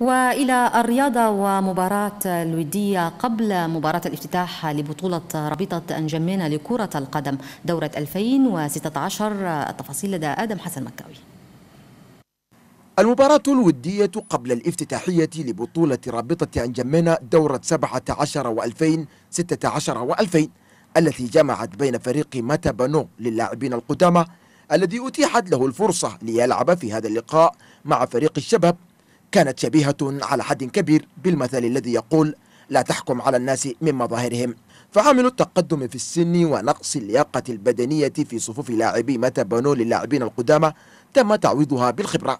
وإلى الرياضة ومباراة الودية قبل مباراة الافتتاح لبطولة رابطة أنجمينا لكرة القدم دورة 2016 التفاصيل لدى آدم حسن مكاوي المباراة الودية قبل الافتتاحية لبطولة رابطة أنجمينا دورة 17 و2016 و2000 التي جمعت بين فريق ماتا بانو للاعبين القدامى الذي أتيحت له الفرصة ليلعب في هذا اللقاء مع فريق الشباب كانت شبيهة على حد كبير بالمثل الذي يقول لا تحكم على الناس من مظاهرهم فعامل التقدم في السن ونقص اللياقة البدنية في صفوف لاعبي متى بانو للاعبين القدامى تم تعويضها بالخبرة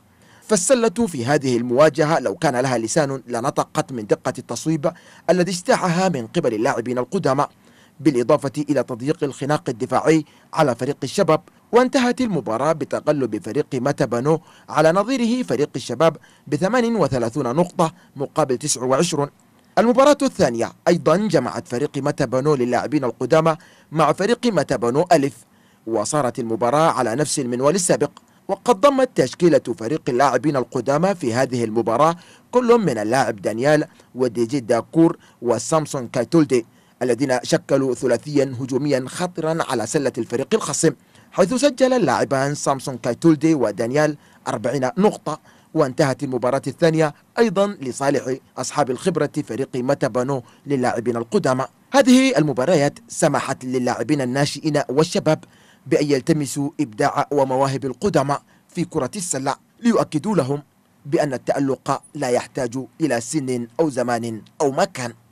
فالسلة في هذه المواجهة لو كان لها لسان لنطقت من دقة التصويب الذي اجتاحها من قبل اللاعبين القدامى بالإضافة إلى تضييق الخناق الدفاعي على فريق الشباب وانتهت المباراة بتقلب فريق متى على نظيره فريق الشباب ب 38 نقطة مقابل 29 المباراة الثانية أيضا جمعت فريق متى للاعبين القدامى مع فريق متى ألف وصارت المباراة على نفس المنوال السابق وقد ضمت تشكيلة فريق اللاعبين القدامى في هذه المباراة كل من اللاعب دانيال وديجي داكور وسامسون كايتولدي الذين شكلوا ثلاثيا هجوميا خطرا على سلة الفريق الخصم حيث سجل اللاعبان سامسون كايتولدي ودانيال 40 نقطة وانتهت المباراة الثانية أيضا لصالح أصحاب الخبرة فريق متبانو للاعبين القدامى هذه المباريات سمحت للاعبين الناشئين والشباب بأن يلتمسوا إبداع ومواهب القدماء في كرة السلة ليؤكدوا لهم بأن التألق لا يحتاج إلى سن أو زمان أو مكان